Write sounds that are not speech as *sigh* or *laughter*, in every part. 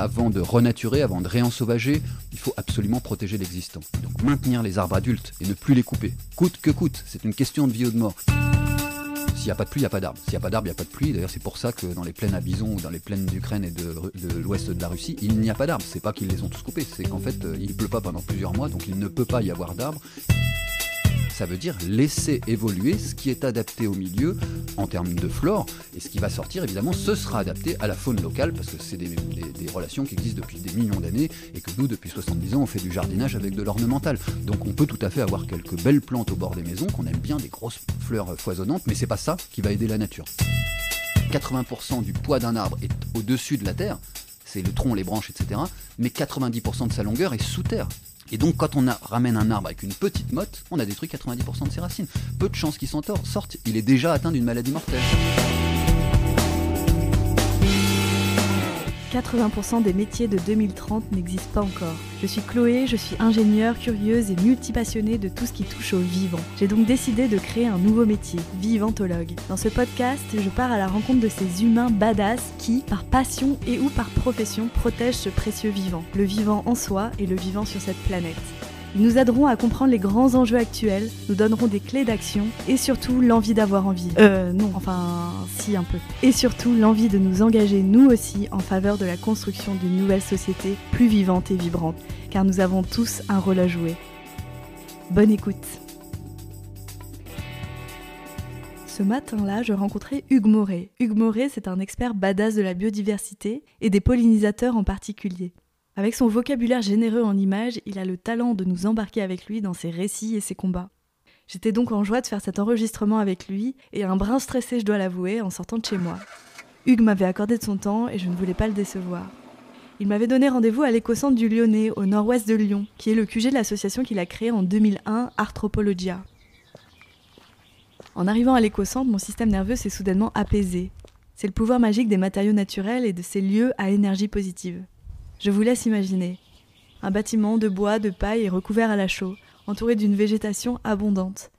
avant de renaturer, avant de réensauvager, il faut absolument protéger l'existant. Donc maintenir les arbres adultes et ne plus les couper, coûte que coûte, c'est une question de vie ou de mort. S'il n'y a pas de pluie, il n'y a pas d'arbres. S'il n'y a pas d'arbres, il n'y a pas de pluie. D'ailleurs, c'est pour ça que dans les plaines à bison ou dans les plaines d'Ukraine et de, l'ouest de la Russie, il n'y a pas d'arbres. C'est pas qu'ils les ont tous coupés, c'est qu'en fait, euh, il ne pleut pas pendant plusieurs mois, donc il ne peut pas y avoir d'arbres ça veut dire laisser évoluer ce qui est adapté au milieu en termes de flore. Et ce qui va sortir, évidemment, ce sera adapté à la faune locale, parce que c'est des, relations qui existent depuis des millions d'années et que nous, depuis 70 ans, on fait du jardinage avec de l'ornemental. Donc on peut tout à fait avoir quelques belles plantes au bord des maisons, qu'on aime bien, des grosses fleurs foisonnantes, mais c'est pas ça qui va aider la nature. 80% du poids d'un arbre est au-dessus de la terre, c'est le tronc, les branches, etc. Mais 90% de sa longueur est sous terre. Et donc, quand on ramène un arbre avec une petite motte, on a détruit 90% de ses racines. Peu de chances qu'il s'en sorte, il est déjà atteint d'une maladie mortelle. 80% des métiers de 2030 n'existent pas encore. Je suis Chloé, je suis ingénieure, curieuse et multipassionnée de tout ce qui touche au vivant. J'ai donc décidé de créer un nouveau métier, vivantologue. Dans ce podcast, je pars à la rencontre de ces humains badass qui, par passion et ou par profession, protègent ce précieux vivant, le vivant en soi et le vivant sur cette planète. Ils nous aideront à comprendre les grands enjeux actuels, nous donneront des clés d'action et surtout l'envie d'avoir envie. Euh non, enfin si un peu. Et surtout l'envie de nous engager nous aussi en faveur de la construction d'une nouvelle société plus vivante et vibrante, car nous avons tous un rôle à jouer. Bonne écoute. Ce matin-là, je rencontrais Hugues Moret. Hugues Moret, c'est un expert badass de la biodiversité et des pollinisateurs en particulier. Avec son vocabulaire généreux en images, il a le talent de nous embarquer avec lui dans ses récits et ses combats. J'étais donc en joie de faire cet enregistrement avec lui, et un brin stressé, je dois l'avouer, en sortant de chez moi. Hugues m'avait accordé de son temps et je ne voulais pas le décevoir. Il m'avait donné rendez-vous à l'écocentre du Lyonnais, au nord-ouest de Lyon, qui est le QG de l'association qu'il a créée en 2001, Arthropologia. En arrivant à l'écocentre, mon système nerveux s'est soudainement apaisé. C'est le pouvoir magique des matériaux naturels et de ces lieux à énergie positive. Je vous laisse imaginer. Un bâtiment de bois, de paille et recouvert à la chaux, entouré d'une végétation abondante.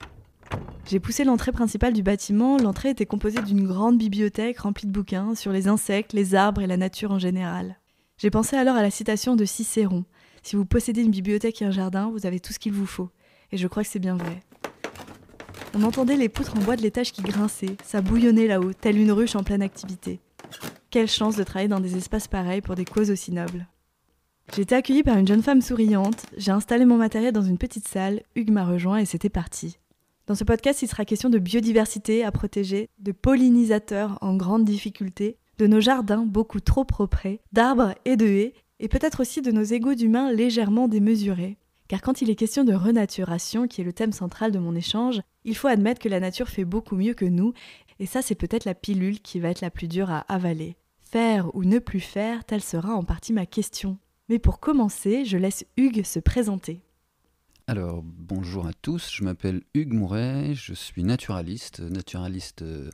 J'ai poussé l'entrée principale du bâtiment. L'entrée était composée d'une grande bibliothèque remplie de bouquins sur les insectes, les arbres et la nature en général. J'ai pensé alors à la citation de Cicéron. Si vous possédez une bibliothèque et un jardin, vous avez tout ce qu'il vous faut. Et je crois que c'est bien vrai. On entendait les poutres en bois de l'étage qui grinçaient, ça bouillonnait là-haut, telle une ruche en pleine activité. Quelle chance de travailler dans des espaces pareils pour des causes aussi nobles. J'ai été accueillie par une jeune femme souriante, j'ai installé mon matériel dans une petite salle, Hugues m'a rejoint et c'était parti. Dans ce podcast, il sera question de biodiversité à protéger, de pollinisateurs en grande difficulté, de nos jardins beaucoup trop propres, d'arbres et de haies, et peut-être aussi de nos égaux d'humains légèrement démesurés. Car quand il est question de renaturation, qui est le thème central de mon échange, il faut admettre que la nature fait beaucoup mieux que nous, et ça c'est peut-être la pilule qui va être la plus dure à avaler. Faire ou ne plus faire, telle sera en partie ma question. Mais pour commencer, je laisse Hugues se présenter. Alors, bonjour à tous, je m'appelle Hugues Mouret, je suis naturaliste, naturaliste euh,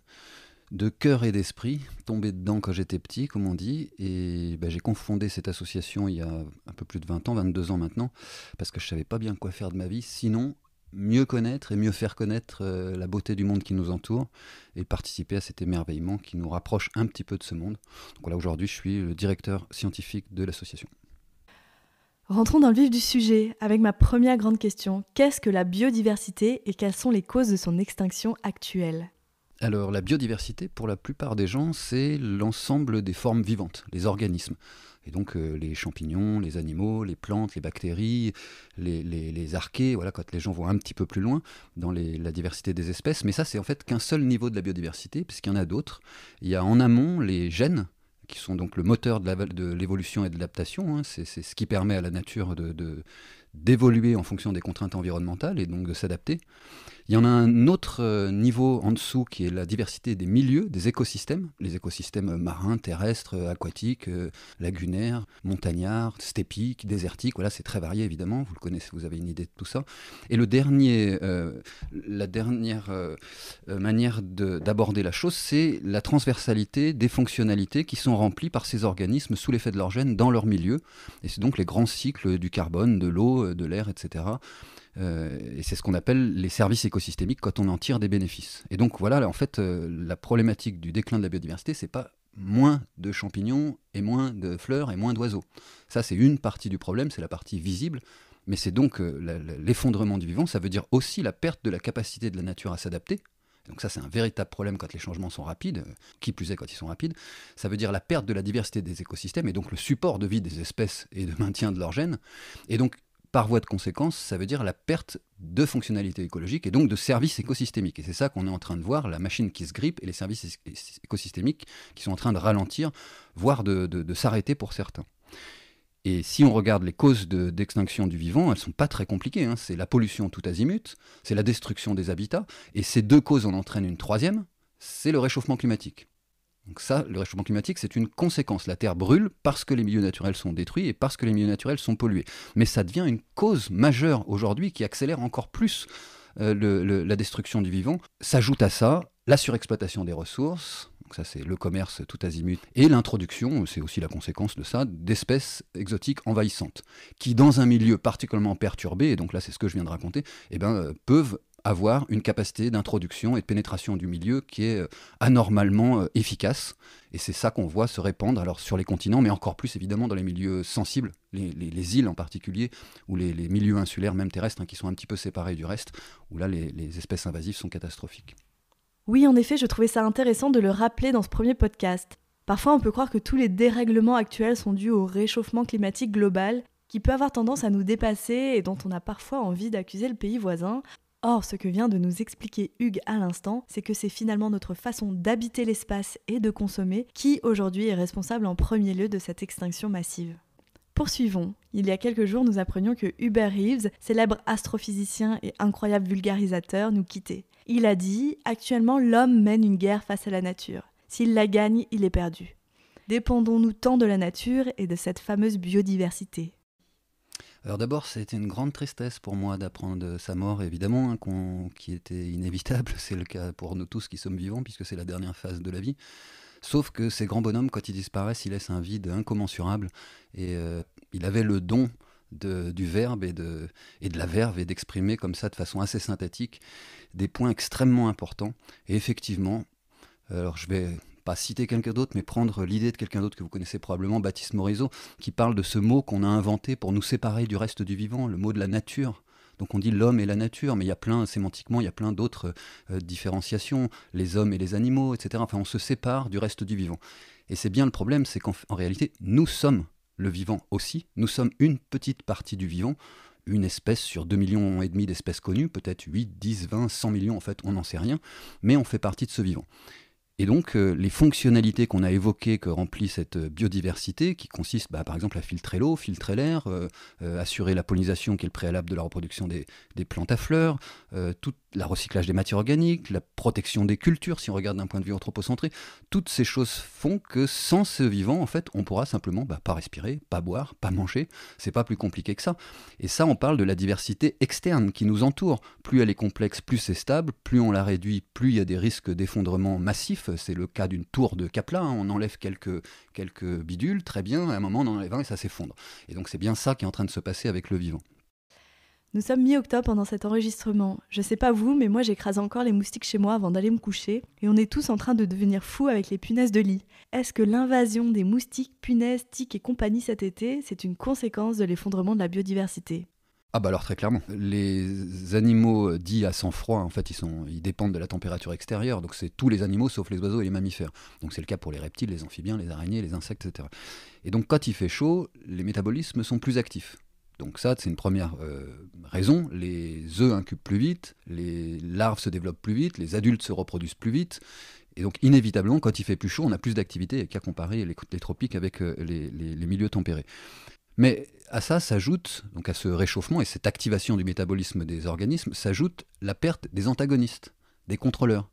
de cœur et d'esprit, tombé dedans quand j'étais petit, comme on dit, et bah, j'ai confondé cette association il y a un peu plus de 20 ans, 22 ans maintenant, parce que je savais pas bien quoi faire de ma vie, sinon mieux connaître et mieux faire connaître euh, la beauté du monde qui nous entoure et participer à cet émerveillement qui nous rapproche un petit peu de ce monde. Donc là aujourd'hui je suis le directeur scientifique de l'association. Rentrons dans le vif du sujet avec ma première grande question. Qu'est-ce que la biodiversité et quelles sont les causes de son extinction actuelle alors la biodiversité, pour la plupart des gens, c'est l'ensemble des formes vivantes, les organismes. Et donc euh, les champignons, les animaux, les plantes, les bactéries, les, archées, voilà, quand les gens vont un petit peu plus loin dans la diversité des espèces. Mais ça, c'est en fait qu'un seul niveau de la biodiversité, puisqu'il y en a d'autres. Il y a en amont les gènes, qui sont donc le moteur de l'évolution et de l'adaptation. Hein. C'est ce qui permet à la nature de, d'évoluer en fonction des contraintes environnementales et donc de s'adapter. Il y en a un autre euh, niveau en dessous qui est la diversité des milieux, des écosystèmes, les écosystèmes euh, marins, terrestres, euh, aquatiques, lagunaires, montagnards, steppiques, désertiques. Voilà, c'est très varié évidemment. Vous le connaissez, vous avez une idée de tout ça. Et le dernier, la dernière manière d'aborder la chose, c'est la transversalité des fonctionnalités qui sont remplies par ces organismes sous l'effet de leur gène dans leur milieu. Et c'est donc les grands cycles du carbone, de l'eau, de l'air, etc euh, et c'est ce qu'on appelle les services écosystémiques quand on en tire des bénéfices. Et donc voilà, en fait, euh, la problématique du déclin de la biodiversité, c'est pas moins de champignons et moins de fleurs et moins d'oiseaux. Ça, c'est une partie du problème, c'est la partie visible. Mais c'est donc euh, l'effondrement du vivant, ça veut dire aussi la perte de la capacité de la nature à s'adapter. Donc ça, c'est un véritable problème quand les changements sont rapides, qui plus est quand ils sont rapides. Ça veut dire la perte de la diversité des écosystèmes et donc le support de vie des espèces et de maintien de leur gènes. Et donc par voie de conséquence, ça veut dire la perte de fonctionnalités écologiques et donc de services écosystémiques. Et c'est ça qu'on est en train de voir, la machine qui se grippe et les services écosystémiques qui sont en train de ralentir, voire de, s'arrêter pour certains. Et si on regarde les causes d'extinction du vivant, elles ne sont pas très compliquées. Hein. C'est la pollution tout azimut, c'est la destruction des habitats, et ces deux causes en entraînent une troisième, c'est le réchauffement climatique. Donc ça, le réchauffement climatique, c'est une conséquence. La Terre brûle parce que les milieux naturels sont détruits et parce que les milieux naturels sont pollués. Mais ça devient une cause majeure aujourd'hui qui accélère encore plus euh, la destruction du vivant. S'ajoute à ça la surexploitation des ressources, ça c'est le commerce tout azimut, et l'introduction, c'est aussi la conséquence de ça, d'espèces exotiques envahissantes, qui dans un milieu particulièrement perturbé, et donc là c'est ce que je viens de raconter, eh ben, euh, peuvent avoir une capacité d'introduction et de pénétration du milieu qui est euh, anormalement euh, efficace. Et c'est ça qu'on voit se répandre alors sur les continents, mais encore plus évidemment dans les milieux sensibles, les, îles en particulier, ou les, milieux insulaires, même terrestres, hein, qui sont un petit peu séparés du reste, où là les espèces invasives sont catastrophiques. Oui, en effet, je trouvais ça intéressant de le rappeler dans ce premier podcast. Parfois, on peut croire que tous les dérèglements actuels sont dus au réchauffement climatique global, qui peut avoir tendance à nous dépasser et dont on a parfois envie d'accuser le pays voisin, Or, ce que vient de nous expliquer Hugues à l'instant, c'est que c'est finalement notre façon d'habiter l'espace et de consommer qui aujourd'hui est responsable en premier lieu de cette extinction massive. Poursuivons. Il y a quelques jours, nous apprenions que Hubert Reeves, célèbre astrophysicien et incroyable vulgarisateur, nous quittait. Il a dit Actuellement, l'homme mène une guerre face à la nature. S'il la gagne, il est perdu. Dépendons-nous tant de la nature et de cette fameuse biodiversité alors d'abord, c'était une grande tristesse pour moi d'apprendre sa mort, évidemment, hein, qui était inévitable. *laughs* C'est le cas pour nous tous qui sommes vivants, puisque c'est la dernière phase de la vie. Sauf que ces grands bonhommes, quand ils disparaissent, ils laissent un vide incommensurable. Et euh, il avait le don du verbe et de, et de la verve et d'exprimer comme ça de façon assez synthétique des points extrêmement importants. Et effectivement, alors je vais pas citer quelqu'un d'autre, mais prendre l'idée de quelqu'un d'autre que vous connaissez probablement, Baptiste Morisot, qui parle de ce mot qu'on a inventé pour nous séparer du reste du vivant, le mot de la nature. Donc on dit l'homme et la nature, mais il y a plein, sémantiquement, il y a plein d'autres euh, différenciations, les hommes et les animaux, etc. Enfin, on se sépare du reste du vivant. Et c'est bien le problème, c'est qu'en réalité, nous sommes le vivant aussi, nous sommes une petite partie du vivant, une espèce sur 2 millions et demi d'espèces connues, peut-être 8, 10, 20, 100 millions en fait, on n'en sait rien, mais on fait partie de ce vivant. Et donc, euh, les fonctionnalités qu'on a évoquées que remplit cette euh, biodiversité, qui consiste bah, par exemple à filtrer l'eau, filtrer l'air, euh, assurer la pollinisation qui est le préalable de la reproduction des, plantes à fleurs, tout le recyclage des matières organiques, la protection des cultures, si on regarde d'un point de vue anthropocentré, toutes ces choses font que sans ce vivant, en fait, on pourra simplement bah, pas respirer, pas boire, pas manger. C'est pas plus compliqué que ça. Et ça, on parle de la diversité externe qui nous entoure. Plus elle est complexe, plus c'est stable, plus on la réduit, plus il y a des risques d'effondrement massif c'est le cas d'une tour de Kaplan, hein. on enlève quelques, bidules, très bien, à un moment on en enlève un et ça s'effondre. Et donc c'est bien ça qui est en train de se passer avec le vivant. Nous sommes mi-octobre pendant cet enregistrement. Je ne sais pas vous, mais moi j'écrase encore les moustiques chez moi avant d'aller me coucher, et on est tous en train de devenir fous avec les punaises de lit. Est-ce que l'invasion des moustiques, punaises, tiques et compagnie cet été, c'est une conséquence de l'effondrement de la biodiversité ah bah alors très clairement. Les animaux dits à sang-froid, en fait, ils, sont, ils dépendent de la température extérieure. Donc c'est tous les animaux sauf les oiseaux et les mammifères. Donc c'est le cas pour les reptiles, les amphibiens, les araignées, les insectes, etc. Et donc quand il fait chaud, les métabolismes sont plus actifs. Donc ça, c'est une première euh, raison. Les œufs incubent plus vite, les larves se développent plus vite, les adultes se reproduisent plus vite. Et donc, inévitablement, quand il fait plus chaud, on a plus d'activité qu'à comparer les, tropiques avec euh, les, les milieux tempérés. Mais à ça s'ajoute, donc à ce réchauffement et cette activation du métabolisme des organismes, s'ajoute la perte des antagonistes, des contrôleurs,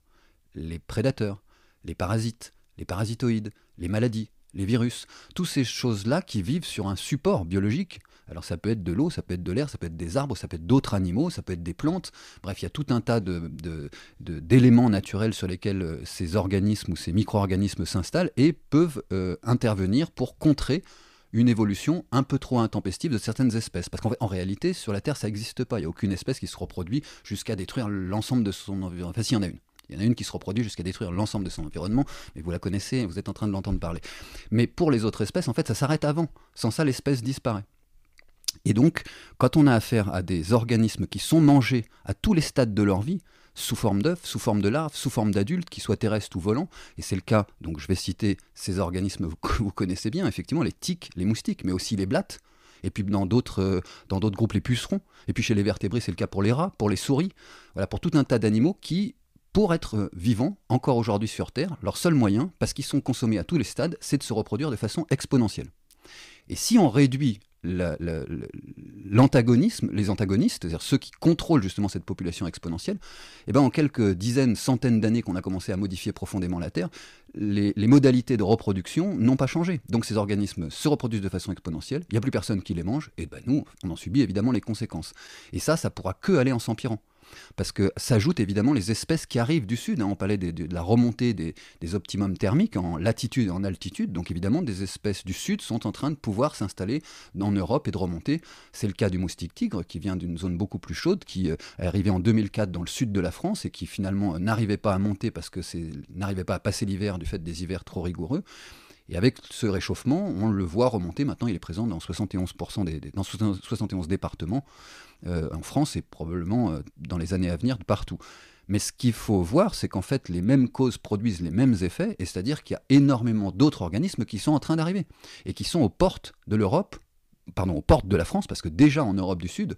les prédateurs, les parasites, les parasitoïdes, les maladies, les virus, toutes ces choses-là qui vivent sur un support biologique. Alors ça peut être de l'eau, ça peut être de l'air, ça peut être des arbres, ça peut être d'autres animaux, ça peut être des plantes. Bref, il y a tout un tas d'éléments naturels sur lesquels euh, ces organismes ou ces micro-organismes s'installent et peuvent euh, intervenir pour contrer une évolution un peu trop intempestive de certaines espèces. Parce qu'en réalité, sur la Terre, ça n'existe pas. Il n'y a aucune espèce qui se reproduit jusqu'à détruire l'ensemble de son environnement. Enfin, s'il y en a une. Il y en a une qui se reproduit jusqu'à détruire l'ensemble de son environnement, mais vous la connaissez, vous êtes en train de l'entendre parler. Mais pour les autres espèces, en fait, ça s'arrête avant. Sans ça, l'espèce disparaît. Et donc, quand on a affaire à des organismes qui sont mangés à tous les stades de leur vie, sous forme d'œufs, sous forme de larves, sous forme d'adultes, qui soient terrestres ou volants. Et c'est le cas, donc je vais citer ces organismes *laughs* que vous connaissez bien, effectivement, les tiques, les moustiques, mais aussi les blattes, et puis dans d'autres euh, dans d'autres groupes les pucerons, et puis chez les vertébrés c'est le cas pour les rats, pour les souris, voilà pour tout un tas d'animaux qui pour être euh, vivants encore aujourd'hui sur Terre, leur seul moyen, parce qu'ils sont consommés à tous les stades, c'est de se reproduire de façon exponentielle. Et si on réduit l'antagonisme, les antagonistes, c'est-à-dire ceux qui contrôlent justement cette population exponentielle, et eh ben en quelques dizaines, centaines d'années qu'on a commencé à modifier profondément la Terre, les, modalités de reproduction n'ont pas changé. Donc ces organismes se reproduisent de façon exponentielle, il n'y a plus personne qui les mange, et ben nous, on en subit évidemment les conséquences. Et ça, ça pourra que aller en s'empirant parce que s'ajoutent évidemment les espèces qui arrivent du sud. Hein. on parlait de, la remontée des, des, optimums thermiques en latitude et en altitude, donc évidemment des espèces du sud sont en train de pouvoir s'installer en Europe et de remonter. C'est le cas du moustique tigre qui vient d'une zone beaucoup plus chaude, qui euh, est arrivé en 2004 dans le sud de la France et qui finalement euh, n'arrivait pas à monter parce que n'arrivait pas à passer l'hiver du fait des hivers trop rigoureux. Et avec ce réchauffement, on le voit remonter. Maintenant, il est présent dans 71%, des dans 71 départements. Euh, en France et probablement euh, dans les années à venir partout. Mais ce qu'il faut voir, c'est qu'en fait, les mêmes causes produisent les mêmes effets, et c'est-à-dire qu'il y a énormément d'autres organismes qui sont en train d'arriver, et qui sont aux portes de l'Europe, pardon, aux portes de la France, parce que déjà en Europe du Sud,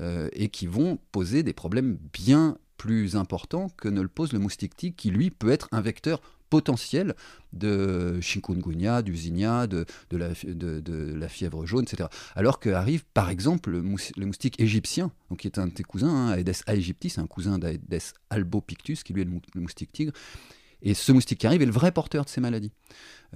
euh, et qui vont poser des problèmes bien plus importants que ne le pose le moustique qui lui peut être un vecteur potentiel de chikungunya, du de, de, la, de, la fièvre jaune, etc. Alors qu'arrive, par exemple, le, moustique égyptien, qui est un de tes cousins, hein, Aedes aegypti, c'est un cousin d'Aedes albopictus, qui lui est le moustique tigre, et ce moustique qui arrive est le vrai porteur de ces maladies.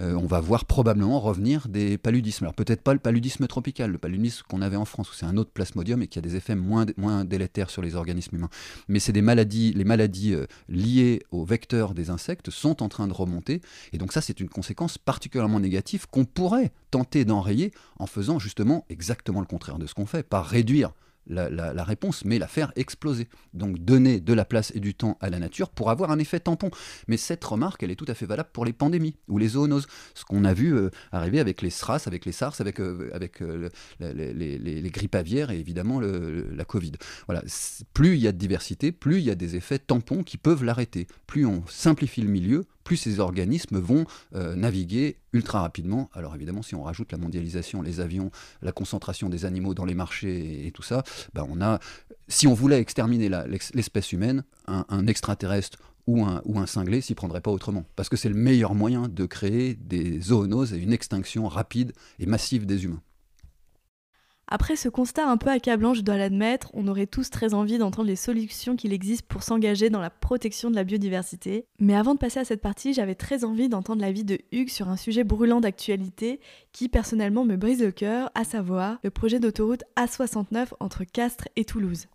Euh, on va voir probablement revenir des paludismes. Alors peut-être pas le paludisme tropical, le paludisme qu'on avait en France, où c'est un autre plasmodium et qui a des effets moins, moins délétères sur les organismes humains. Mais c'est des maladies, les maladies euh, liées aux vecteurs des insectes sont en train de remonter. Et donc ça, c'est une conséquence particulièrement négative qu'on pourrait tenter d'enrayer en faisant justement exactement le contraire de ce qu'on fait, par réduire la, réponse, mais la faire exploser. Donc donner de la place et du temps à la nature pour avoir un effet tampon. Mais cette remarque, elle est tout à fait valable pour les pandémies ou les zoonoses. Ce qu'on a vu euh, arriver avec les SRAS, avec les SARS, avec, euh, euh, les, les, grippes aviaires et évidemment la Covid. Voilà. Plus il y a de diversité, plus il y a des effets tampons qui peuvent l'arrêter. Plus on simplifie le milieu, plus ces organismes vont euh, naviguer ultra rapidement. Alors évidemment, si on rajoute la mondialisation, les avions, la concentration des animaux dans les marchés et, tout ça, bah, on a, si on voulait exterminer l'espèce humaine, un, extraterrestre ou un, ou un, cinglé s'y prendrait pas autrement. Parce que c'est le meilleur moyen de créer des zoonoses et une extinction rapide et massive des humains. Après ce constat un peu accablant, je dois l'admettre, on aurait tous très envie d'entendre les solutions qu'il existe pour s'engager dans la protection de la biodiversité. Mais avant de passer à cette partie, j'avais très envie d'entendre l'avis de Hugues sur un sujet brûlant d'actualité qui personnellement me brise le cœur, à savoir le projet d'autoroute A69 entre Castres et Toulouse.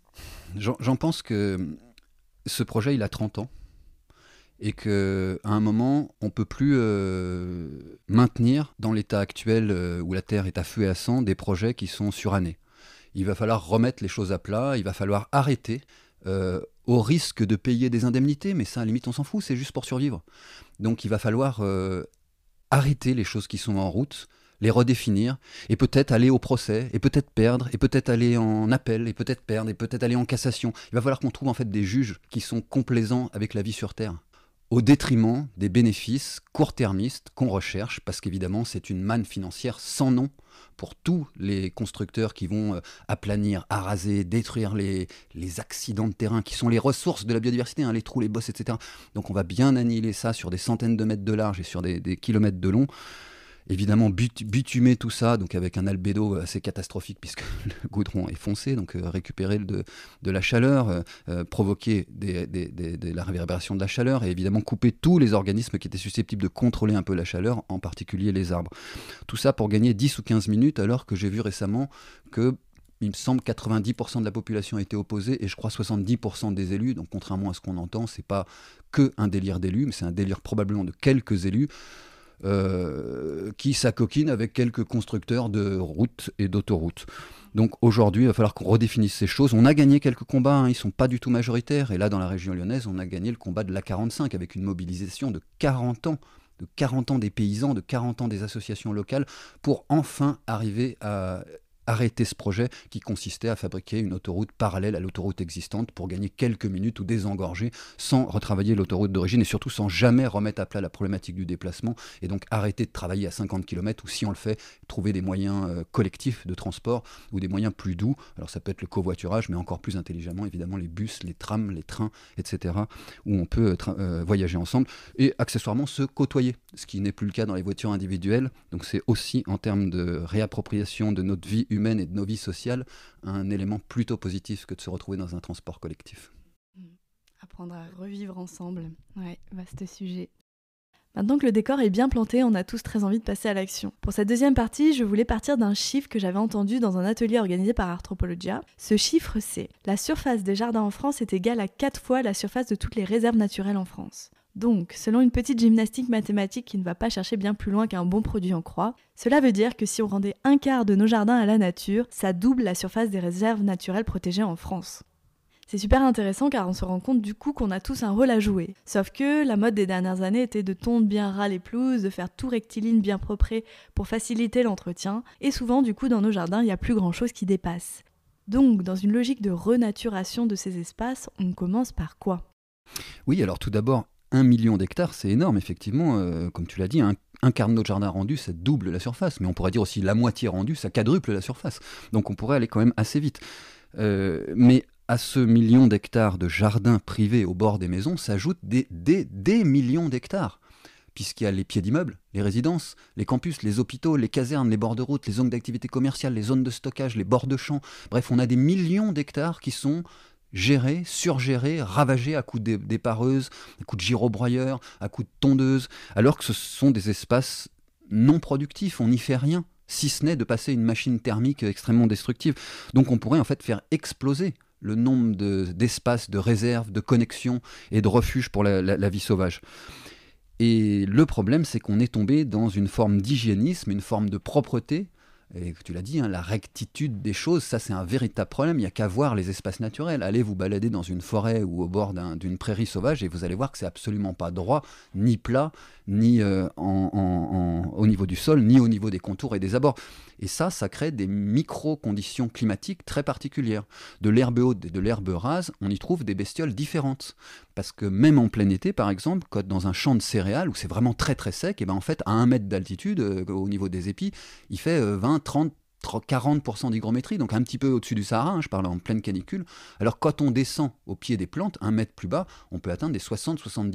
J'en pense que ce projet, il a 30 ans et que à un moment on peut plus euh, maintenir dans l'état actuel euh, où la terre est à à sang des projets qui sont surannés. Il va falloir remettre les choses à plat, il va falloir arrêter euh, au risque de payer des indemnités, mais ça à la limite on s'en fout, c'est juste pour survivre. Donc il va falloir arrêter les choses qui sont en route, les redéfinir, et peut-être aller au procès, et peut-être perdre, et peut-être aller en appel, et peut-être perdre, et peut-être aller en cassation. Il va falloir qu'on trouve en fait des juges qui sont complaisants avec la vie sur Terre au détriment des bénéfices court-termistes qu'on recherche, parce qu'évidemment c'est une manne financière sans nom pour tous les constructeurs qui vont euh, aplanir, araser, détruire les, accidents de terrain, qui sont les ressources de la biodiversité, hein, les trous, les bosses, etc. Donc on va bien annihiler ça sur des centaines de mètres de large et sur des, des kilomètres de long évidemment bitumer tout ça, donc avec un albédo assez catastrophique puisque *laughs* le goudron est foncé, donc euh, récupérer de, la chaleur, euh, euh, provoquer la réverbération de la chaleur et évidemment couper tous les organismes qui étaient susceptibles de contrôler un peu la chaleur, en particulier les arbres. Tout ça pour gagner 10 ou 15 minutes alors que j'ai vu récemment que il me semble 90% de la population était opposée et je crois 70% des élus. Donc contrairement à ce qu'on entend, c'est pas que un délire d'élus, mais c'est un délire probablement de quelques élus. Euh, qui s'acoquinent avec quelques constructeurs de routes et d'autoroutes. Donc aujourd'hui, il va falloir qu'on redéfinisse ces choses. On a gagné quelques combats, hein. ils ne sont pas du tout majoritaires. Et là, dans la région lyonnaise, on a gagné le combat de l'A45 avec une mobilisation de 40 ans de 40 ans des paysans, de 40 ans des associations locales, pour enfin arriver à arrêter ce projet qui consistait à fabriquer une autoroute parallèle à l'autoroute existante pour gagner quelques minutes ou désengorger sans retravailler l'autoroute d'origine et surtout sans jamais remettre à plat la problématique du déplacement et donc arrêter de travailler à 50 km ou si on le fait, trouver des moyens euh, collectifs de transport ou des moyens plus doux. Alors ça peut être le covoiturage, mais encore plus intelligemment, évidemment, les bus, les trams, les trains, etc., où on peut euh, euh, voyager ensemble et accessoirement se côtoyer, ce qui n'est plus le cas dans les voitures individuelles. Donc c'est aussi en termes de réappropriation de notre vie humaine humaine et de nos vies sociales un élément plutôt positif que de se retrouver dans un transport collectif. Mmh. Apprendre à revivre ensemble, ouais, vaste sujet. Maintenant que le décor est bien planté, on a tous très envie de passer à l'action. Pour cette deuxième partie, je voulais partir d'un chiffre que j'avais entendu dans un atelier organisé par Arthropologia. Ce chiffre, c'est la surface des jardins en France est égale à 4 fois la surface de toutes les réserves naturelles en France. Donc, selon une petite gymnastique mathématique qui ne va pas chercher bien plus loin qu'un bon produit en croix, cela veut dire que si on rendait un quart de nos jardins à la nature, ça double la surface des réserves naturelles protégées en France. C'est super intéressant car on se rend compte du coup qu'on a tous un rôle à jouer. Sauf que la mode des dernières années était de tondre bien ras les pelouses, de faire tout rectiligne bien propre pour faciliter l'entretien, et souvent du coup dans nos jardins il n'y a plus grand chose qui dépasse. Donc dans une logique de renaturation de ces espaces, on commence par quoi oui, alors tout d'abord, 1 million d'hectares, c'est énorme, effectivement. Euh, comme tu l'as dit, un, quart de notre jardin rendu, ça double la surface. Mais on pourrait dire aussi la moitié rendue, ça quadruple la surface. Donc on pourrait aller quand même assez vite. Euh, mais à ce million d'hectares de jardins privés au bord des maisons s'ajoutent des, des, millions d'hectares puisqu'il y a les pieds d'immeubles, les résidences, les campus, les hôpitaux, les casernes, les bords de route, les zones d'activité commerciale, les zones de stockage, les bords de champs. Bref, on a des millions d'hectares qui sont gérer, surgérer, ravager à coups de dépareuses, à coups de girobroyeurs, à coups de tondeuses, alors que ce sont des espaces non productifs, on n'y fait rien, si ce n'est de passer une machine thermique extrêmement destructive. Donc on pourrait en fait faire exploser le nombre d'espaces, de, réserves, de connexions et de refuges pour la vie sauvage. Et le problème, c'est qu'on est tombé dans une forme d'hygiénisme, une forme de propreté, et tu l'as dit, hein, la rectitude des choses, ça c'est un véritable problème. Il n'y a qu'à voir les espaces naturels. Allez vous balader dans une forêt ou au bord d'une prairie sauvage et vous allez voir que c'est absolument pas droit, ni plat, ni euh, au niveau du sol, ni au niveau des contours et des abords. Et ça, ça crée des micro-conditions climatiques très particulières. De l'herbe haute et de l'herbe rase, on y trouve des bestioles différentes parce que même en plein été, par exemple, quand dans un champ de céréales où c'est vraiment très très sec, et eh ben en fait à 1 mètre d'altitude, euh, au niveau des épis, il fait 20, euh, 30, 40% d'hygrométrie, donc un petit peu au-dessus du Sahara, hein, je parle en pleine canicule. Alors quand on descend au pied des plantes, un mètre plus bas, on peut atteindre des 60-70%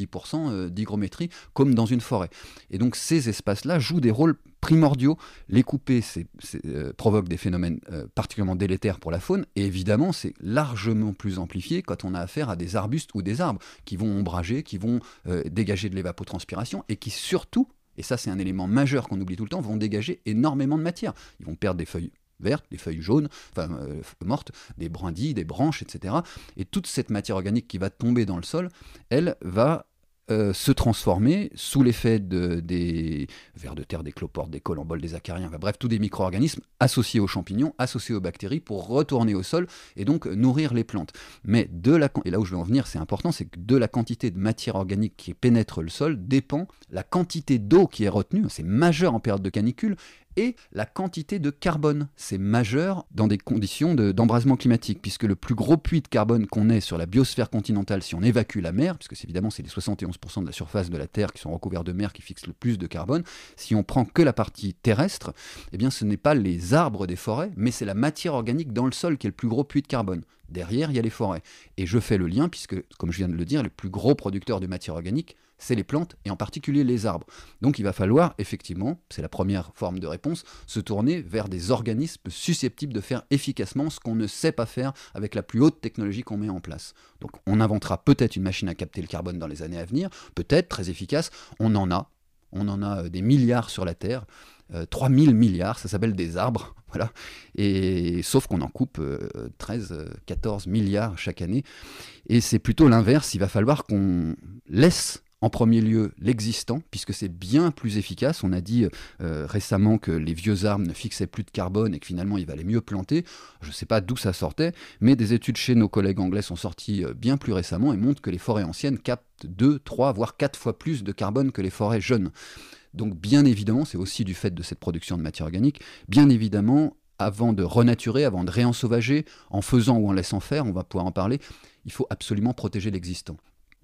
euh, d'hygrométrie, comme dans une forêt. Et donc ces espaces-là jouent des rôles primordiaux. Les couper euh, provoquent provoque des phénomènes euh, particulièrement délétères pour la faune, et évidemment c'est largement plus amplifié quand on a affaire à des arbustes ou des arbres qui vont ombrager, qui vont dégager de l'évapotranspiration, et qui surtout et ça c'est un élément majeur qu'on oublie tout le temps, vont dégager énormément de matière. Ils vont perdre des feuilles vertes, des feuilles jaunes, enfin euh, mortes, des brindilles, des branches, etc. Et toute cette matière organique qui va tomber dans le sol, elle va euh, se transformer sous l'effet des vers de terre, des cloportes, des colomboles, des acariens, bref, tous des micro-organismes associés aux champignons, associés aux bactéries pour retourner au sol et donc nourrir les plantes. Mais de la, et là où je vais en venir, c'est important, c'est que de la quantité de matière organique qui pénètre le sol dépend la quantité d'eau qui est retenue, c'est majeur en période de canicule, et la quantité de carbone. C'est majeur dans des conditions d'embrasement climatique, puisque le plus gros puits de carbone qu'on ait sur la biosphère continentale, si on évacue la mer, puisque c'est évidemment c'est les 71% de la surface de la Terre qui sont recouverts de mer qui fixent le plus de carbone, si on prend que la partie terrestre, eh bien ce n'est pas les arbres des forêts, mais c'est la matière organique dans le sol qui est le plus gros puits de carbone. Derrière, il y a les forêts. Et je fais le lien, puisque, comme je viens de le dire, le plus gros producteur de matière organique, c'est les plantes, et en particulier les arbres. Donc il va falloir, effectivement, c'est la première forme de réponse, se tourner vers des organismes susceptibles de faire efficacement ce qu'on ne sait pas faire avec la plus haute technologie qu'on met en place. Donc on inventera peut-être une machine à capter le carbone dans les années à venir, peut-être très efficace, on en a, on en a euh, des milliards sur la Terre. 3000 euh, milliards, ça s'appelle des arbres. *laughs* Voilà. Et sauf qu'on en coupe 13, euh, 14 euh, milliards chaque année. Et c'est plutôt l'inverse. Il va falloir qu'on laisse en premier lieu l'existant, puisque c'est bien plus efficace. On a dit récemment que les vieux arbres ne fixaient plus de carbone et que finalement il valait mieux planter. Je ne sais pas d'où ça sortait, mais des études chez nos collègues anglais sont sorties bien plus récemment et montrent que les forêts anciennes captent 2, 3, voire 4 fois plus de carbone que les forêts jeunes. Donc bien évidemment, c'est aussi du fait de cette production de matière organique, bien évidemment, avant de renaturer, avant de réensauvager, en faisant ou en laissant faire, on va pouvoir en parler, il faut absolument protéger l'existant.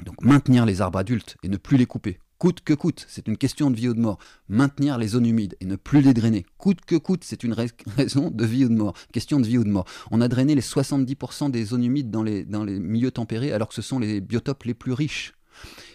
Donc maintenir les arbres adultes et ne plus les couper, coûte que coûte, c'est une question de vie ou de mort. Maintenir les zones humides et ne plus les drainer, coûte que coûte, c'est une raison *laughs* de vie ou de mort, question de vie ou de mort. On a drainé les 70% des zones humides dans les milieux tempérés alors que ce sont les biotopes les plus riches.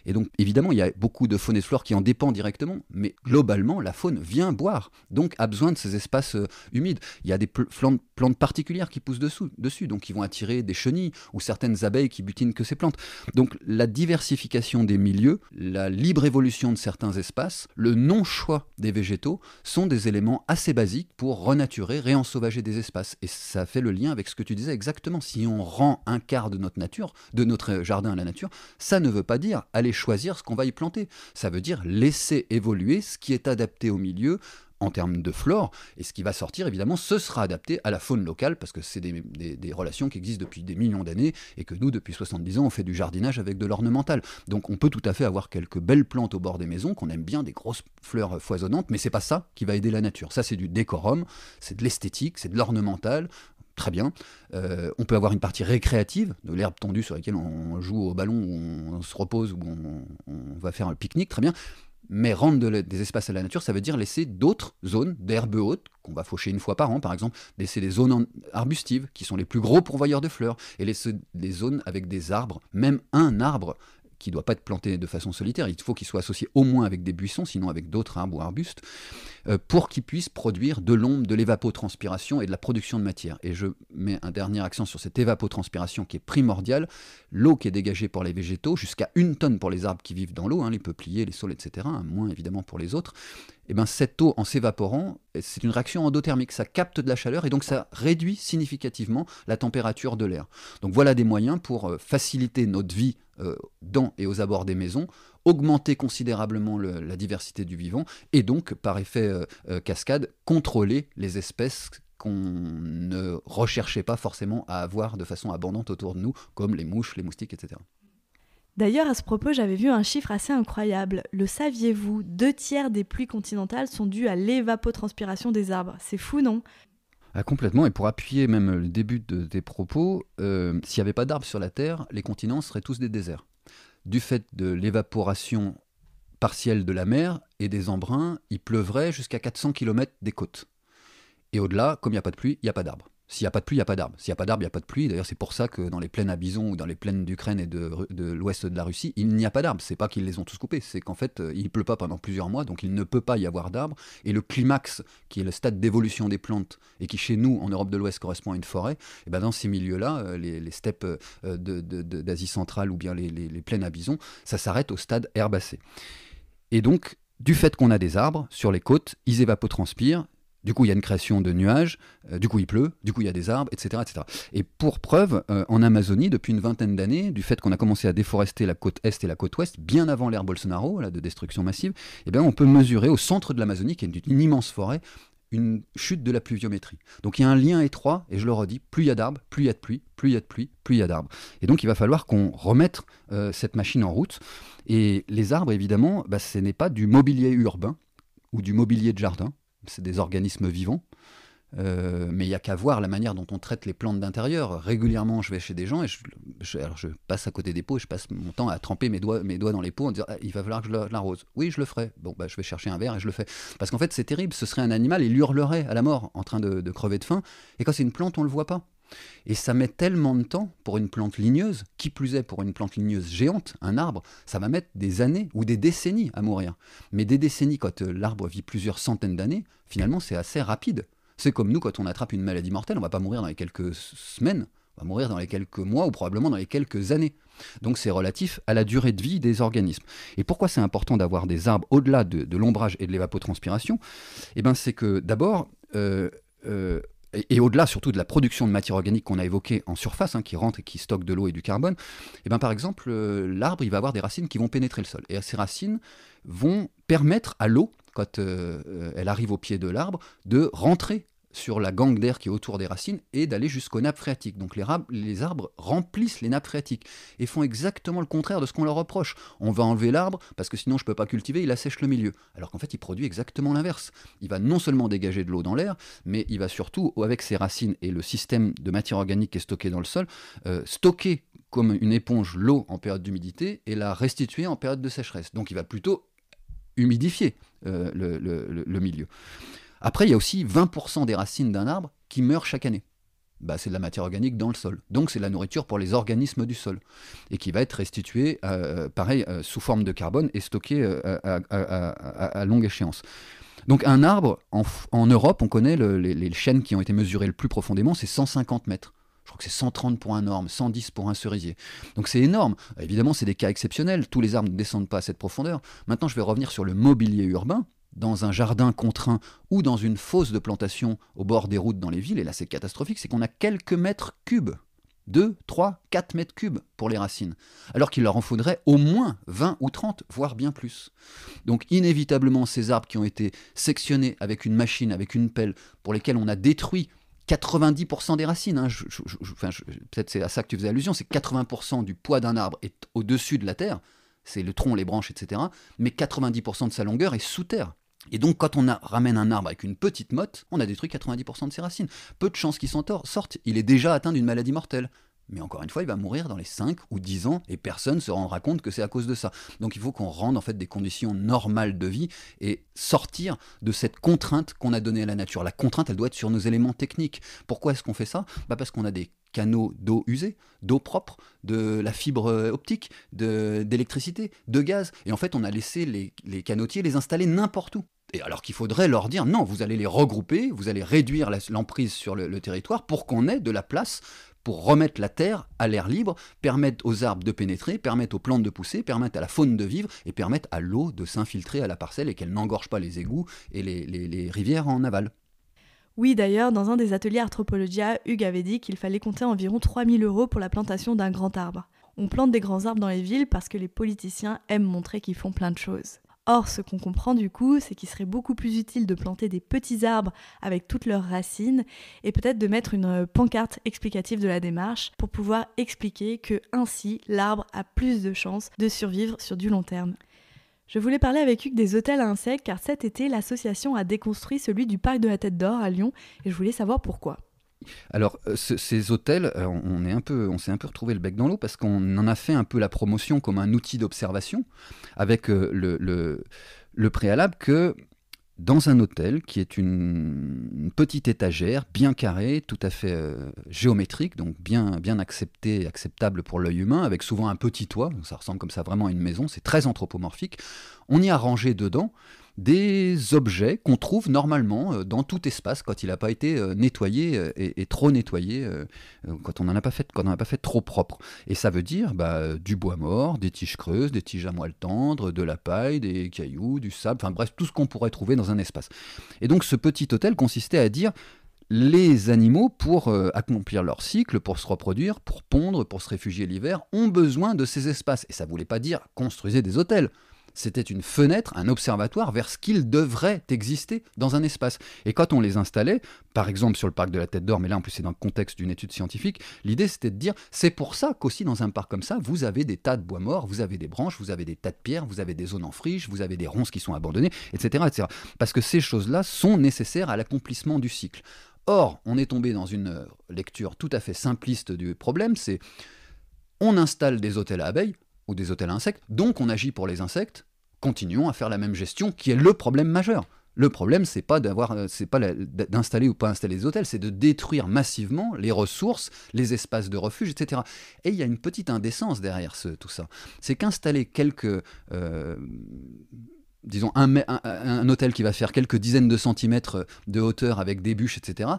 Et donc, évidemment, il y a beaucoup de faune et de flore qui en dépend directement, mais globalement, la faune vient boire, donc a besoin de ces espaces euh, humides. Il y a des plantes, particulières qui poussent dessous, dessus, donc qui vont attirer des chenilles ou certaines abeilles qui butinent que ces plantes. Donc, la diversification des milieux, la libre évolution de certains espaces, le non-choix des végétaux sont des éléments assez basiques pour renaturer, réensauvager des espaces. Et ça fait le lien avec ce que tu disais exactement. Si on rend un quart de notre nature, de notre jardin à la nature, ça ne veut pas dire aller choisir ce qu'on va y planter. Ça veut dire laisser évoluer ce qui est adapté au milieu en termes de flore, et ce qui va sortir, évidemment, ce sera adapté à la faune locale, parce que c'est des, des, relations qui existent depuis des millions d'années, et que nous, depuis 70 ans, on fait du jardinage avec de l'ornemental. Donc on peut tout à fait avoir quelques belles plantes au bord des maisons, qu'on aime bien, des grosses fleurs foisonnantes, mais c'est pas ça qui va aider la nature. Ça, c'est du décorum, c'est de l'esthétique, c'est de l'ornemental, très bien. Euh, on peut avoir une partie récréative, de l'herbe tendue sur laquelle on joue au ballon, où on se repose, ou on, va faire un pique-nique, très bien. Mais rendre des espaces à la nature, ça veut dire laisser d'autres zones d'herbe haute, qu'on va faucher une fois par an par exemple, laisser des zones arbustives, qui sont les plus gros pourvoyeurs de fleurs, et laisser des zones avec des arbres, même un arbre qui ne doit pas être planté de façon solitaire, il faut qu'il soit associé au moins avec des buissons, sinon avec d'autres arbres ou arbustes, euh, pour qu'il puisse produire de l'ombre, de l'évapotranspiration et de la production de matière. Et je mets un dernier accent sur cette évapotranspiration qui est primordiale, l'eau qui est dégagée pour les végétaux, jusqu'à une tonne pour les arbres qui vivent dans l'eau, hein, les peupliers, les saules, etc., hein, moins évidemment pour les autres, et eh ben cette eau en s'évaporant, eh, c'est une réaction endothermique, ça capte de la chaleur et donc ça réduit significativement la température de l'air. Donc voilà des moyens pour euh, faciliter notre vie euh, dans et aux abords des maisons, augmenter considérablement la diversité du vivant et donc, par effet euh, euh, cascade, contrôler les espèces qu'on ne recherchait pas forcément à avoir de façon abondante autour de nous, comme les mouches, les moustiques, etc. D'ailleurs, à ce propos, j'avais vu un chiffre assez incroyable. Le saviez-vous Deux tiers des pluies continentales sont dues à l'évapotranspiration des arbres. C'est fou, non complètement. Et pour appuyer même le début de tes propos, euh, s'il n'y avait pas d'arbres sur la Terre, les continents seraient tous des déserts. Du fait de l'évaporation partielle de la mer et des embruns, il pleuvrait jusqu'à 400 km des côtes. Et au-delà, comme il n'y a pas de pluie, il n'y a pas d'arbres. S'il n'y a pas de pluie, il n'y a pas d'arbres. S'il n'y a pas d'arbre, il n'y a pas de pluie. D'ailleurs, c'est pour ça que dans les plaines à bison ou dans les plaines d'Ukraine et de, l'ouest de la Russie, il n'y a pas d'arbres. n'est pas qu'ils les ont tous coupés, c'est qu'en fait, euh, il ne pleut pas pendant plusieurs mois, donc il ne peut pas y avoir d'arbres. Et le climax, qui est le stade d'évolution des plantes et qui chez nous, en Europe de l'Ouest, correspond à une forêt, eh ben dans ces milieux-là, euh, les, steppes euh, d'Asie centrale ou bien les, les plaines à bison, ça s'arrête au stade herbacé. Et donc, du fait qu'on a des arbres sur les côtes, ils évapotranspirent, du coup, il y a une création de nuages, euh, du coup, il pleut, du coup, il y a des arbres, etc. Et pour preuve, euh, en Amazonie, depuis une vingtaine d'années, du fait qu'on a commencé à déforester la côte est et la côte ouest, bien avant l'ère Bolsonaro, là, de destruction massive, eh bien, on peut mesurer au centre de l'Amazonie, qui est une immense forêt, une chute de la pluviométrie. Donc il y a un lien étroit, et je le redis, plus il y a d'arbres, plus il y a de pluie, plus il y a de pluie, plus il y a d'arbres. Et donc il va falloir qu'on remette euh, cette machine en route. Et les arbres, évidemment, bah, ce n'est pas du mobilier urbain ou du mobilier de jardin, c'est des organismes vivants. Euh, mais il y a qu'à voir la manière dont on traite les plantes d'intérieur. Régulièrement, je vais chez des gens et je, passe à côté des pots et je passe mon temps à tremper mes doigts, mes doigts dans les pots en disant ah, il va falloir que je l'arrose. Oui, je le ferai. Bon, bah, je vais chercher un verre et je le fais. Parce qu'en fait, c'est terrible. Ce serait un animal, il hurlerait à la mort en train de, de crever de faim. Et quand c'est une plante, on ne le voit pas. Et ça met tellement de temps pour une plante ligneuse, qui plus est pour une plante ligneuse géante, un arbre, ça va mettre des années ou des décennies à mourir. Mais des décennies, quand euh, l'arbre vit plusieurs centaines d'années, finalement c'est assez rapide. C'est comme nous, quand on attrape une maladie mortelle, on va pas mourir dans les quelques semaines, on va mourir dans les quelques mois ou probablement dans les quelques années. Donc c'est relatif à la durée de vie des organismes. Et pourquoi c'est important d'avoir des arbres au-delà de, l'ombrage et de l'évapotranspiration Eh bien c'est que d'abord, euh, euh, et, au-delà surtout de la production de matière organique qu'on a évoquée en surface, hein, qui rentre et qui stocke de l'eau et du carbone, et eh ben, par exemple, euh, l'arbre, il va avoir des racines qui vont pénétrer le sol. Et ces racines vont permettre à l'eau, quand euh, euh, elle arrive au pied de l'arbre, de rentrer sur la gangue d'air qui est autour des racines et d'aller jusqu'aux nappes phréatiques. Donc les, arbres remplissent les nappes phréatiques et font exactement le contraire de ce qu'on leur reproche. On va enlever l'arbre parce que sinon je ne peux pas cultiver, il assèche le milieu. Alors qu'en fait il produit exactement l'inverse. Il va non seulement dégager de l'eau dans l'air, mais il va surtout, avec ses racines et le système de matière organique qui est stocké dans le sol, euh, stocker comme une éponge l'eau en période d'humidité et la restituer en période de sécheresse. Donc il va plutôt humidifier euh, le milieu. Après, il y a aussi 20% des racines d'un arbre qui meurent chaque année. Bah, c'est de la matière organique dans le sol. Donc c'est de la nourriture pour les organismes du sol et qui va être restituée, euh, pareil, euh, sous forme de carbone et stockée euh, à, longue échéance. Donc un arbre, en, Europe, on connaît les, chaînes qui ont été mesurées le plus profondément, c'est 150 mètres. Je crois que c'est 130 pour un orme, 110 pour un cerisier. Donc c'est énorme. Évidemment, c'est des cas exceptionnels. Tous les arbres ne descendent pas à cette profondeur. Maintenant, je vais revenir sur le mobilier urbain dans un jardin contraint ou dans une fosse de plantation au bord des routes dans les villes, et là c'est catastrophique, c'est qu'on a quelques mètres cubes. 2, 3, 4 mètres cubes pour les racines, alors qu'il leur en faudrait au moins 20 ou 30, voire bien plus. Donc inévitablement, ces arbres qui ont été sectionnés avec une machine, avec une pelle, pour lesquels on a détruit 90% des racines, hein. peut-être c'est à ça que tu faisais allusion, c'est 80% du poids d'un arbre est au-dessus de la terre, c'est le tronc, les branches, etc., mais 90% de sa longueur est sous terre. Et donc, quand on ramène un arbre avec une petite motte, on a détruit 90% de ses racines. Peu de chances qu'il s'en sorte, il est déjà atteint d'une maladie mortelle. Mais encore une fois, il va mourir dans les 5 ou 10 ans et personne ne se rendra compte que c'est à cause de ça. Donc il faut qu'on rende en fait des conditions normales de vie et sortir de cette contrainte qu'on a donnée à la nature. La contrainte, elle doit être sur nos éléments techniques. Pourquoi est-ce qu'on fait ça bah, Parce qu'on a des canaux d'eau usée, d'eau propre, de la fibre euh, optique, d'électricité, de, gaz. Et en fait, on a laissé les, les canotiers les installer n'importe où. Et alors qu'il faudrait leur dire non, vous allez les regrouper, vous allez réduire l'emprise sur le, territoire pour qu'on ait de la place pour remettre la terre à l'air libre, permettre aux arbres de pénétrer, permettre aux plantes de pousser, permettre à la faune de vivre et permettre à l'eau de s'infiltrer à la parcelle et qu'elle n'engorge pas les égouts et les, rivières en aval. Oui, d'ailleurs, dans un des ateliers Arthropologia, Hugues avait dit qu'il fallait compter environ 3000 euros pour la plantation d'un grand arbre. On plante des grands arbres dans les villes parce que les politiciens aiment montrer qu'ils font plein de choses. Or, ce qu'on comprend du coup, c'est qu'il serait beaucoup plus utile de planter des petits arbres avec toutes leurs racines et peut-être de mettre une euh, pancarte explicative de la démarche pour pouvoir expliquer que ainsi l'arbre a plus de chances de survivre sur du long terme. Je voulais parler avec Hugues des hôtels à insectes car cet été, l'association a déconstruit celui du parc de la Tête d'Or à Lyon et je voulais savoir pourquoi. Alors, euh, ces hôtels, euh, on, est un on s'est un peu retrouvé le bec dans l'eau parce qu'on en a fait un peu la promotion comme un outil d'observation, avec euh, le, préalable que dans un hôtel qui est une, petite étagère bien carrée, tout à fait géométrique, donc bien, bien accepté, acceptable pour l'œil humain, avec souvent un petit toit, ça ressemble comme ça vraiment à une maison, c'est très anthropomorphique, on y a rangé dedans des objets qu'on trouve normalement euh, dans tout espace quand il n'a pas été euh, nettoyé euh, et, trop nettoyé, quand on n'en a pas fait, quand on pas fait trop propre. Et ça veut dire bah, du bois mort, des tiges creuses, des tiges à moelle tendre, de la paille, des cailloux, du sable, enfin bref, tout ce qu'on pourrait trouver dans un espace. Et donc ce petit hôtel consistait à dire les animaux, pour accomplir leur cycle, pour se reproduire, pour pondre, pour se réfugier l'hiver, ont besoin de ces espaces. Et ça ne voulait pas dire construisez des hôtels c'était une fenêtre, un observatoire vers ce qu'il devrait exister dans un espace. Et quand on les installait, par exemple sur le parc de la Tête d'Or, mais là en plus c'est dans le contexte d'une étude scientifique, l'idée c'était de dire c'est pour ça qu'aussi dans un parc comme ça, vous avez des tas de bois morts, vous avez des branches, vous avez des tas de pierres, vous avez des zones en friche, vous avez des ronces qui sont abandonnées, etc. etc. Parce que ces choses-là sont nécessaires à l'accomplissement du cycle. Or, on est tombé dans une euh, lecture tout à fait simpliste du problème, c'est on installe des hôtels à abeilles, ou des hôtels à insectes, donc on agit pour les insectes, continuons à faire la même gestion qui est le problème majeur. Le problème, c'est pas euh, pas d'installer ou pas installer des hôtels, c'est de détruire massivement les ressources, les espaces de refuge, etc. Et il y a une petite indécence derrière ce, tout ça. C'est qu'installer quelques, euh, disons, un, hôtel qui va faire quelques dizaines de centimètres de hauteur avec des bûches, etc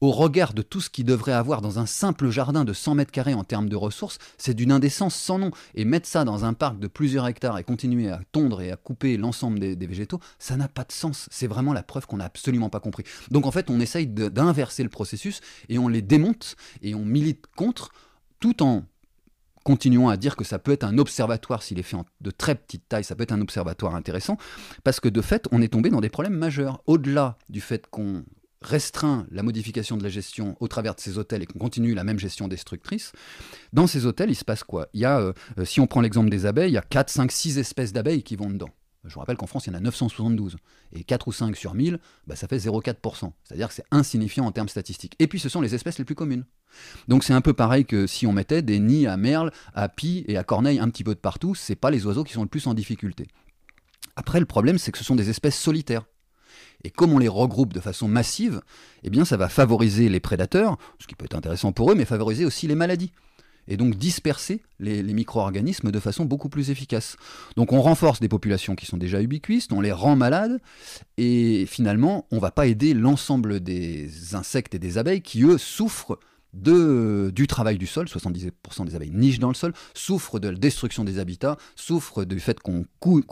au regard de tout ce qu'il devrait avoir dans un simple jardin de 100 mètres carrés en termes de ressources, c'est d'une indécence sans nom. Et mettre ça dans un parc de plusieurs hectares et continuer à tondre et à couper l'ensemble des, des, végétaux, ça n'a pas de sens. C'est vraiment la preuve qu'on n'a absolument pas compris. Donc en fait, on essaye d'inverser le processus et on les démonte et on milite contre tout en continuant à dire que ça peut être un observatoire s'il est fait de très petite taille, ça peut être un observatoire intéressant, parce que de fait, on est tombé dans des problèmes majeurs. Au-delà du fait qu'on restreint la modification de la gestion au travers de ces hôtels et qu'on continue la même gestion destructrice, dans ces hôtels, il se passe quoi Il y a, euh, euh, si on prend l'exemple des abeilles, il y a 4, 5, 6 espèces d'abeilles qui vont dedans. Je vous rappelle qu'en France, il y en a 972. Et 4 ou 5 sur 1000, bah, ça fait 0,4%. C'est-à-dire que c'est insignifiant en termes statistiques. Et puis, ce sont les espèces les plus communes. Donc, c'est un peu pareil que si on mettait des nids à merle, à pie et à corneille un petit peu de partout. Ce pas les oiseaux qui sont le plus en difficulté. Après, le problème, c'est que ce sont des espèces solitaires. Et comme on les regroupe de façon massive, eh bien ça va favoriser les prédateurs, ce qui peut être intéressant pour eux, mais favoriser aussi les maladies et donc disperser les, les micro-organismes de façon beaucoup plus efficace. Donc on renforce des populations qui sont déjà ubiquistes, on les rend malades, et finalement on ne va pas aider l'ensemble des insectes et des abeilles qui, eux, souffrent de, du travail du sol, 70% des abeilles nichent dans le sol, souffrent de la destruction des habitats, souffrent du fait qu'on coupe,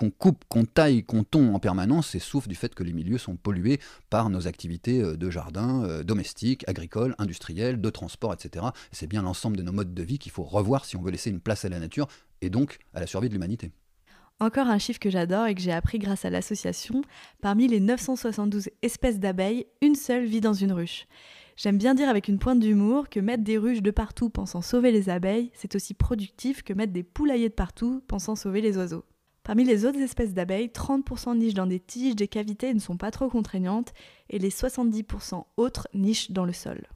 qu'on taille, qu'on tond en permanence, et souffrent du fait que les milieux sont pollués par nos activités euh, de jardin, euh, domestique, agricole, industriel de transport, etc. C'est bien l'ensemble de nos modes de vie qu'il faut revoir si on veut laisser une place à la nature, et donc à la survie de l'humanité. Encore un chiffre que j'adore et que j'ai appris grâce à l'association, parmi les 972 espèces d'abeilles, une seule vit dans une ruche. J'aime bien dire avec une pointe d'humour que mettre des ruches de partout pensant sauver les abeilles, c'est aussi productif que mettre des poulaillers de partout pensant sauver les oiseaux. Parmi les autres espèces d'abeilles, 30% nichent dans des tiges, des cavités et ne sont pas trop contraignantes, et les 70% autres nichent dans le sol.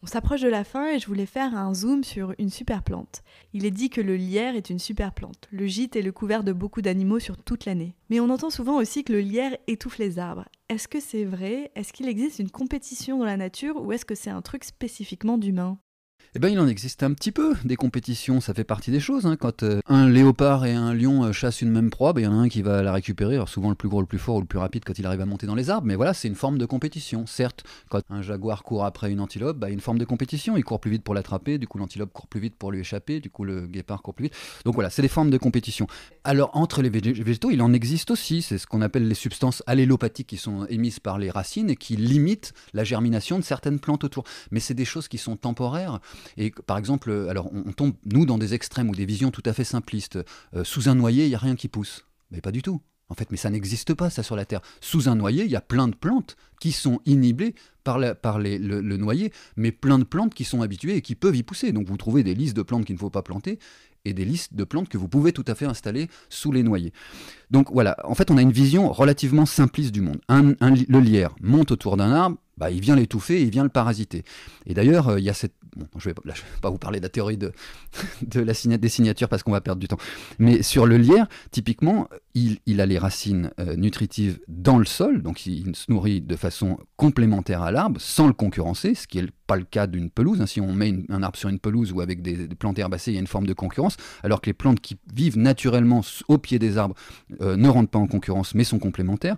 On s'approche de la fin et je voulais faire un zoom sur une super plante. Il est dit que le lierre est une super plante. Le gîte est le couvert de beaucoup d'animaux sur toute l'année. Mais on entend souvent aussi que le lierre étouffe les arbres. Est-ce que c'est vrai Est-ce qu'il existe une compétition dans la nature ou est-ce que c'est un truc spécifiquement d'humain eh bien, il en existe un petit peu des compétitions, ça fait partie des choses. Hein. Quand euh, un léopard et un lion euh, chassent une même proie, il ben, y en a un qui va la récupérer, alors souvent le plus gros, le plus fort ou le plus rapide quand il arrive à monter dans les arbres, mais voilà, c'est une forme de compétition. Certes, quand un jaguar court après une antilope, ben, il une forme de compétition, il court plus vite pour l'attraper, du coup l'antilope court plus vite pour lui échapper, du coup le guépard court plus vite. Donc voilà, c'est des formes de compétition. Alors, entre les végétaux, il en existe aussi, c'est ce qu'on appelle les substances allélopathiques qui sont émises par les racines et qui limitent la germination de certaines plantes autour. Mais c'est des choses qui sont temporaires. Et par exemple, euh, alors on, tombe, nous, dans des extrêmes ou des visions tout à fait simplistes. Euh, sous un noyer, il n'y a rien qui pousse. Mais pas du tout. En fait, mais ça n'existe pas, ça, sur la Terre. Sous un noyer, il y a plein de plantes qui sont inhibées par, le, noyer, mais plein de plantes qui sont habituées et qui peuvent y pousser. Donc vous trouvez des listes de plantes qu'il ne faut pas planter et des listes de plantes que vous pouvez tout à fait installer sous les noyers. Donc voilà, en fait, on a une vision relativement simpliste du monde. le lierre monte autour d'un arbre, bah, il vient l'étouffer, il vient le parasiter. Et d'ailleurs, euh, il y a cette... Bon, je ne vais, pas vous parler de la théorie de, *laughs* la des signatures parce qu'on va perdre du temps. Mais sur le lierre, typiquement, il, a les racines euh, nutritives dans le sol, donc il, il se nourrit de façon complémentaire à l'arbre, sans le concurrencer, ce qui est le pas le cas d'une pelouse. Hein. Si on met un arbre sur une pelouse ou avec des, plantes herbacées, il y a une forme de concurrence, alors que les plantes qui vivent naturellement au pied des arbres euh, ne rentrent pas en concurrence, mais sont complémentaires.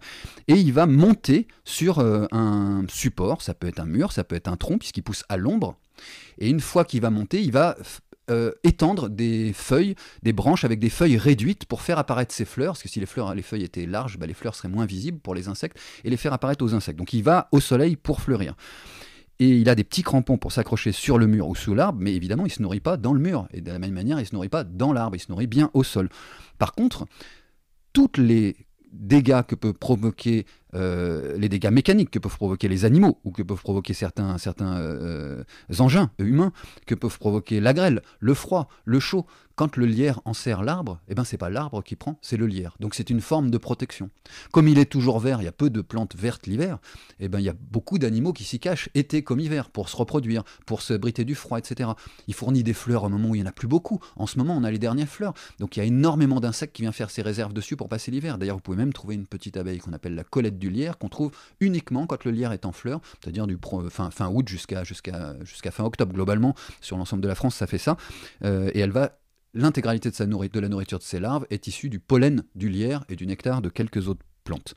Et il va monter sur euh, un support, ça peut être un mur, ça peut être un tronc, puisqu'il pousse à l'ombre. Et une fois qu'il va monter, il va euh, étendre des feuilles, des branches avec des feuilles réduites pour faire apparaître ses fleurs, parce que si les, fleurs, les feuilles étaient larges, bah, les fleurs seraient moins visibles pour les insectes, et les faire apparaître aux insectes. Donc il va au soleil pour fleurir et il a des petits crampons pour s'accrocher sur le mur ou sous l'arbre, mais évidemment, il ne se nourrit pas dans le mur. Et de la même manière, il ne se nourrit pas dans l'arbre, il se nourrit bien au sol. Par contre, toutes les dégâts que peuvent provoquer euh, les dégâts mécaniques que peuvent provoquer les animaux ou que peuvent provoquer certains, certains euh, engins humains, que peuvent provoquer la grêle, le froid, le chaud, quand le lierre enserre l'arbre, eh ben c'est pas l'arbre qui prend, c'est le lierre. Donc c'est une forme de protection. Comme il est toujours vert, il y a peu de plantes vertes l'hiver, eh ben il y a beaucoup d'animaux qui s'y cachent, été comme hiver, pour se reproduire, pour se briter du froid, etc. Il fournit des fleurs au moment où il n'y en a plus beaucoup. En ce moment, on a les dernières fleurs. Donc il y a énormément d'insectes qui viennent faire ses réserves dessus pour passer l'hiver. D'ailleurs, vous pouvez même trouver une petite abeille qu'on appelle la colette du lierre, qu'on trouve uniquement quand le lierre est en fleur, c'est-à-dire du euh, fin, fin août jusqu'à jusqu'à jusqu'à fin octobre globalement. Sur l'ensemble de la France, ça fait ça. Euh, et elle va l'intégralité de, la nourriture de ces larves est issue du pollen du lierre et du nectar de quelques autres plantes.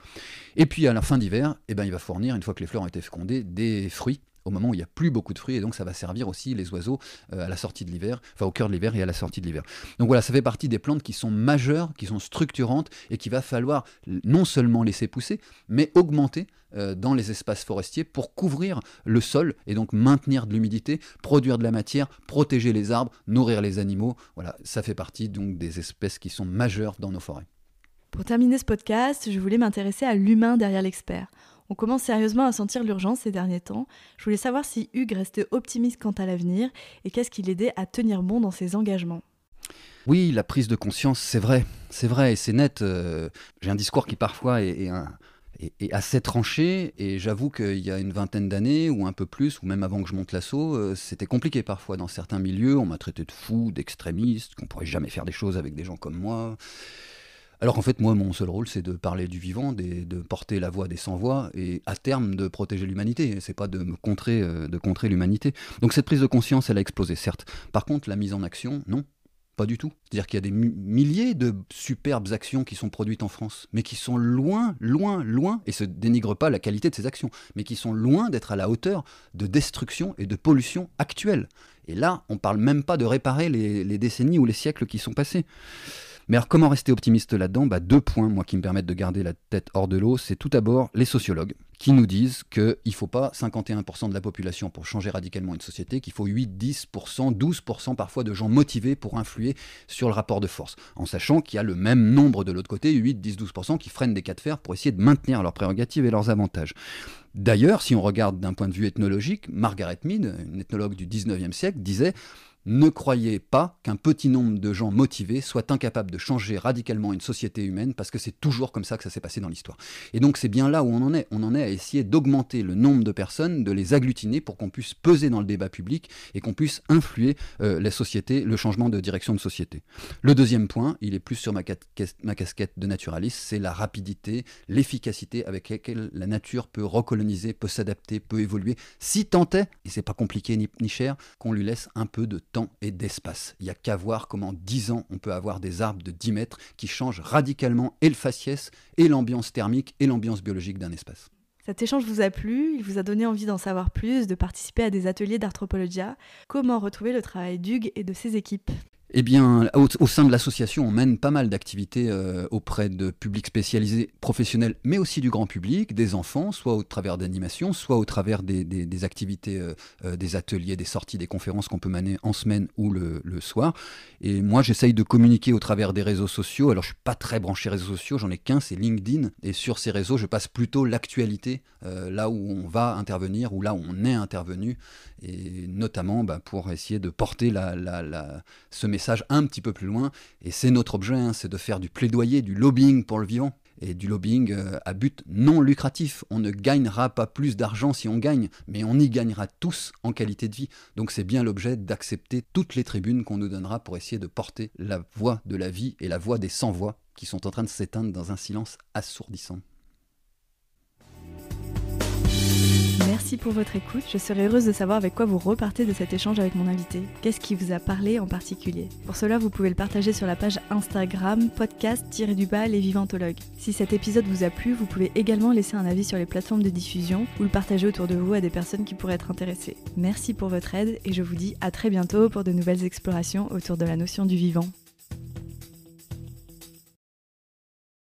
Et puis à la fin d'hiver, eh ben, il va fournir, une fois que les fleurs ont été fécondées, des fruits au moment où il n'y a plus beaucoup de fruits, et donc ça va servir aussi les oiseaux euh, à la sortie de l'hiver, enfin au cœur de l'hiver et à la sortie de l'hiver. Donc voilà, ça fait partie des plantes qui sont majeures, qui sont structurantes, et qu'il va falloir non seulement laisser pousser, mais augmenter euh, dans les espaces forestiers pour couvrir le sol et donc maintenir de l'humidité, produire de la matière, protéger les arbres, nourrir les animaux. Voilà, ça fait partie donc des espèces qui sont majeures dans nos forêts. Pour terminer ce podcast, je voulais m'intéresser à l'humain derrière l'expert. On commence sérieusement à sentir l'urgence ces derniers temps. Je voulais savoir si Hugues restait optimiste quant à l'avenir et qu'est-ce qui l'aidait à tenir bon dans ses engagements. Oui, la prise de conscience, c'est vrai, c'est vrai et c'est net. Euh, j'ai un discours qui parfois est, assez tranché et j'avoue qu'il y a une vingtaine d'années ou un peu plus, ou même avant que je monte l'assaut, euh, c'était compliqué parfois dans certains milieux. On m'a traité de fou, d'extrémiste, qu'on pourrait jamais faire des choses avec des gens comme moi. Alors qu'en fait, moi, mon seul rôle, c'est de parler du vivant, de porter la voix des sans-voix et à terme de protéger l'humanité. C'est pas de me contrer, euh, de contrer l'humanité. Donc cette prise de conscience, elle a explosé, certes. Par contre, la mise en action, non. Pas du tout. C'est-à-dire qu'il y a des milliers de superbes actions qui sont produites en France, mais qui sont loin, loin, loin, et se dénigre pas la qualité de ces actions, mais qui sont loin d'être à la hauteur de destruction et de pollution actuelle. Et là, on parle même pas de réparer les, les décennies ou les siècles qui sont passés. Mais alors comment rester optimiste là-dedans bah, Deux points, moi, qui me permettent de garder la tête hors de l'eau, c'est tout d'abord les sociologues qui nous disent qu'il ne faut pas 51% de la population pour changer radicalement une société, qu'il faut 8, 10%, 12% parfois de gens motivés pour influer sur le rapport de force, en sachant qu'il y a le même nombre de l'autre côté, 8, 10, 12%, qui freinent des cas de fer pour essayer de maintenir leurs prérogatives et leurs avantages. D'ailleurs, si on regarde d'un point de vue ethnologique, Margaret Mead, une ethnologue du 19e siècle, disait ne croyez pas qu'un petit nombre de gens motivés soient incapables de changer radicalement une société humaine parce que c'est toujours comme ça que ça s'est passé dans l'histoire. Et donc c'est bien là où on en est. On en est à essayer d'augmenter le nombre de personnes, de les agglutiner pour qu'on puisse peser dans le débat public et qu'on puisse influer les euh, la société, le changement de direction de société. Le deuxième point, il est plus sur ma, casquette de naturaliste, c'est la rapidité, l'efficacité avec laquelle la nature peut recoloniser, peut s'adapter, peut évoluer, si tant est, et c'est pas compliqué ni, ni cher, qu'on lui laisse un peu de temps temps et d'espace. Il n'y a qu'à voir comment en 10 ans on peut avoir des arbres de 10 mètres qui changent radicalement et le faciès, et l'ambiance thermique, et l'ambiance biologique d'un espace. Cet échange vous a plu, il vous a donné envie d'en savoir plus, de participer à des ateliers d'arthropologia. Comment retrouver le travail d'Hugues et de ses équipes eh bien, au, sein de l'association, on mène pas mal d'activités euh, auprès de publics spécialisés, professionnels, mais aussi du grand public, des enfants, soit au travers d'animations, soit au travers des, activités, euh, euh, des ateliers, des sorties, des conférences qu'on peut mener en semaine ou le, soir. Et moi, j'essaye de communiquer au travers des réseaux sociaux. Alors, je suis pas très branché réseaux sociaux, j'en ai qu'un, c'est LinkedIn. Et sur ces réseaux, je passe plutôt l'actualité, là où on va intervenir, ou là où on est intervenu et notamment bah, pour essayer de porter ce message un petit peu plus loin. Et c'est notre objet, hein, c'est de faire du plaidoyer, du lobbying pour le vivant et du lobbying euh, à but non lucratif. On ne gagnera pas plus d'argent si on gagne, mais on y gagnera tous en qualité de vie. Donc c'est bien l'objet d'accepter toutes les tribunes qu'on nous donnera pour essayer de porter la voix de la vie et la voix des sans-voix qui sont en train de s'éteindre dans un silence assourdissant. Merci pour votre écoute. Je serais heureuse de savoir avec quoi vous repartez de cet échange avec mon invité. Qu'est-ce qui vous a parlé en particulier Pour cela, vous pouvez le partager sur la page Instagram podcast-du-bas les vivantologues. Si cet épisode vous a plu, vous pouvez également laisser un avis sur les plateformes de diffusion ou le partager autour de vous à des personnes qui pourraient être intéressées. Merci pour votre aide et je vous dis à très bientôt pour de nouvelles explorations autour de la notion du vivant.